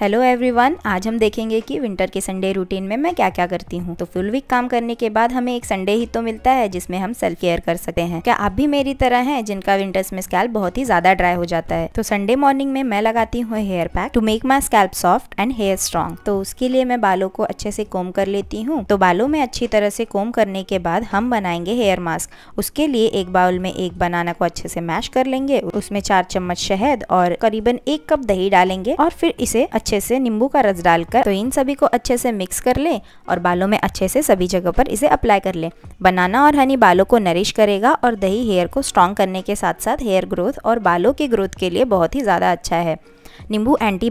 hello everyone आज हम देखेंगे कि विंटर के संडे रूटीन में मैं क्या क्या करती हूँ तो फुल वीक काम करने के बाद हमें एक संडे ही तो मिलता है जिसमें हम सेल्फ केयर कर सकते हैं क्या आप भी मेरी तरह हैं जिनका विंटर्स में स्कैल्प बहुत ही ज्यादा ड्राई हो जाता है तो संडे मॉर्निंग में मैं लगाती हूँ hair pack to make my scalp soft and hair strong तो उसके लिए मैं बालों को अच्छे से कोम कर लेती हूँ तो बालों में अच्छी तरह से कोम करने के बाद हम बनाएंगे हेयर मास्क उसके लिए एक बाउल में एक बनाना को अच्छे से मैश कर लेंगे उसमें चार चम्मच शहद और करीबन एक कप दही डालेंगे और फिर इसे अच्छे से नींबू का रस डालकर तो इन सभी को अच्छे से मिक्स कर लें और बालों में अच्छे से सभी जगह पर इसे अप्लाई कर लें बनाना और हनी बालों को नरिश करेगा और दही हेयर को स्ट्रॉन्ग करने के साथ साथ हेयर ग्रोथ और बालों की ग्रोथ के लिए बहुत ही ज़्यादा अच्छा है नींबू एंटी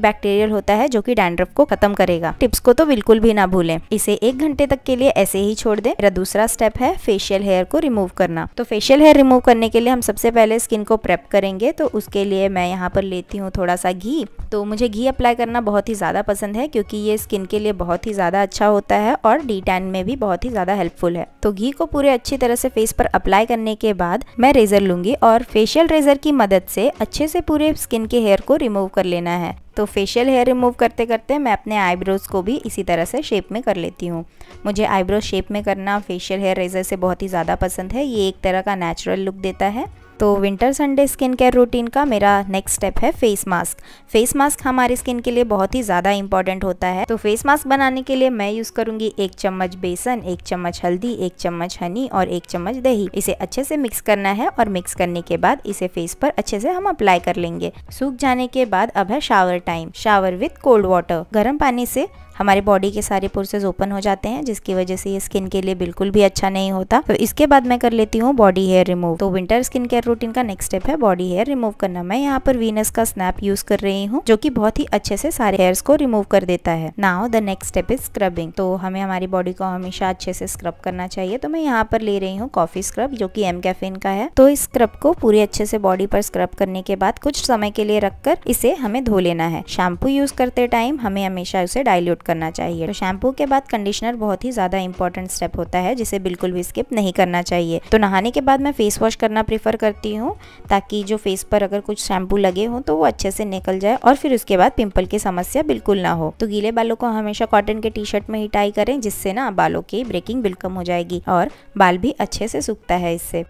होता है जो कि डैंड्रफ को खत्म करेगा टिप्स को तो बिल्कुल भी ना भूलें इसे एक घंटे तक के लिए ऐसे ही छोड़ दें मेरा दूसरा स्टेप है फेशियल हेयर को रिमूव करना तो फेशियल हेयर रिमूव करने के लिए हम सबसे पहले स्किन को प्रेप करेंगे तो उसके लिए मैं यहाँ पर लेती हूँ थोड़ा सा घी तो मुझे घी अप्लाई करना बहुत ही ज़्यादा पसंद है क्योंकि ये स्किन के लिए बहुत ही ज़्यादा अच्छा होता है और डी टैन में भी बहुत ही ज़्यादा हेल्पफुल है तो घी को पूरे अच्छी तरह से फेस पर अप्लाई करने के बाद मैं रेजर लूँगी और फेशियल रेजर की मदद से अच्छे से पूरे स्किन के हेयर को रिमूव कर लेना है तो फेशियल हेयर रिमूव करते करते मैं अपने आईब्रोज़ को भी इसी तरह से शेप में कर लेती हूँ मुझे आईब्रोज शेप में करना फेशियल हेयर रेजर से बहुत ही ज़्यादा पसंद है ये एक तरह का नेचुरल लुक देता है तो winter Sunday skin care routine का मेरा नेक्स्ट स्टेप है फेस मास्क फेस मास्क हमारे स्किन के लिए बहुत ही ज़्यादा इंपॉर्टेंट होता है तो फेस मास्क बनाने के लिए मैं यूज़ करूँगी एक चम्मच बेसन एक चम्मच हल्दी एक चम्मच हनी और एक चम्मच दही इसे अच्छे से मिक्स करना है और मिक्स करने के बाद इसे फेस पर अच्छे से हम अप्लाई कर लेंगे सूख जाने के बाद अब है shower time shower with cold water गर्म पानी से हमारे बॉडी के सारे पोर्सेज ओपन हो जाते हैं जिसकी वजह से ये स्किन के लिए बिल्कुल भी अच्छा नहीं होता तो इसके बाद मैं कर लेती हूँ बॉडी हेयर रिमूव तो विंटर स्किन केयर रूटीन का नेक्स्ट स्टेप है बॉडी हेयर रिमूव करना मैं यहाँ पर वीनस का स्नैप यूज कर रही हूँ जो की बहुत ही अच्छे से सारे हेयर्स को रिमूव कर देता है now the next step is scrubbing तो हमें हमारी बॉडी को हमेशा अच्छे से स्क्रब करना चाहिए तो मैं यहाँ पर ले रही हूँ कॉफी स्क्रब जो की एम कैफिन का है तो इस स्क्रब को पूरे अच्छे से बॉडी पर स्क्रब करने के बाद कुछ समय के लिए रखकर इसे हमें धो लेना है शैम्पू यूज करते टाइम हमें हमेशा उसे डाइल्यूट करना चाहिए तो शैम्पू के बाद कंडीशनर बहुत ही ज्यादा इंपॉर्टेंट स्टेप होता है जिसे बिल्कुल भी स्किप नहीं करना चाहिए तो नहाने के बाद मैं फेस वॉश करना प्रीफर करती करती हूँ ताकि जो फेस पर अगर कुछ शैम्पू लगे हो तो वो अच्छे से निकल जाए और फिर उसके बाद पिंपल की समस्या बिल्कुल ना हो तो गीले बालों को हमेशा कॉटन के टी शर्ट में ही टाई करें जिससे ना बालों की ब्रेकिंग बिल्कुल हो जाएगी और बाल भी अच्छे से सूखता है इससे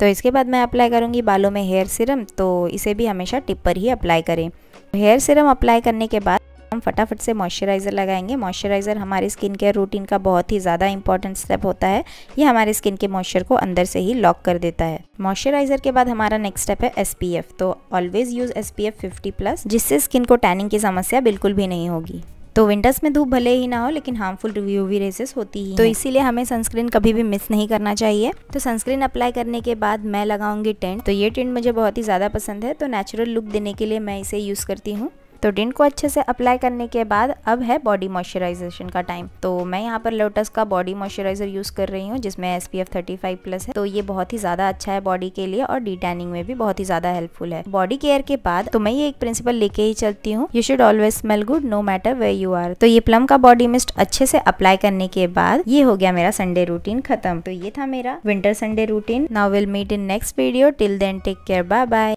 तो इसके बाद मैं अप्लाई करूंगी बालों में हेयर सिरम तो इसे भी हमेशा टिप पर ही अप्लाई करें हेयर सिरम अप्लाई करने के बाद हम फटाफट से मॉइस्चराइज़र लगाएंगे मॉइस्चराइज़र हमारे स्किन केयर रूटीन का बहुत ही ज़्यादा इंपॉर्टेंट स्टेप होता है ये हमारे स्किन के मॉइस्चर को अंदर से ही लॉक कर देता है मॉइस्चराइज़र के बाद हमारा नेक्स्ट स्टेप है एस तो always use S P plus जिससे स्किन को टैनिंग की समस्या बिल्कुल भी नहीं होगी तो विंटर्स में धूप भले ही ना हो लेकिन हार्मफुल यूवी रेसेस होती ही तो इसीलिए हमें सनस्क्रीन कभी भी मिस नहीं करना चाहिए तो सनस्क्रीन अप्लाई करने के बाद मैं लगाऊंगी टेंट तो ये टेंट मुझे बहुत ही ज़्यादा पसंद है तो नेचुरल लुक देने के लिए मैं इसे यूज़ करती हूँ तो डिंट को अच्छे से अप्लाई करने के बाद अब है बॉडी मॉइस्चराइजेशन का टाइम तो मैं यहाँ पर लोटस का बॉडी मॉइस्चराइजर यूज़ कर रही हूँ जिसमें S P F thirty five plus है तो ये बहुत ही ज़्यादा अच्छा है बॉडी के लिए और डी टैनिंग में भी बहुत ही ज़्यादा हेल्पफुल है बॉडी केयर के बाद तो मैं ये एक प्रिंसिपल लेके ही चलती हूँ you should always smell good no matter way you are तो ये प्लम का बॉडी मिस्ट अच्छे से अप्लाई करने के बाद ये हो गया मेरा संडे रूटीन खत्म तो ये था मेरा winter Sunday routine now will meet in next video till then take care bye bye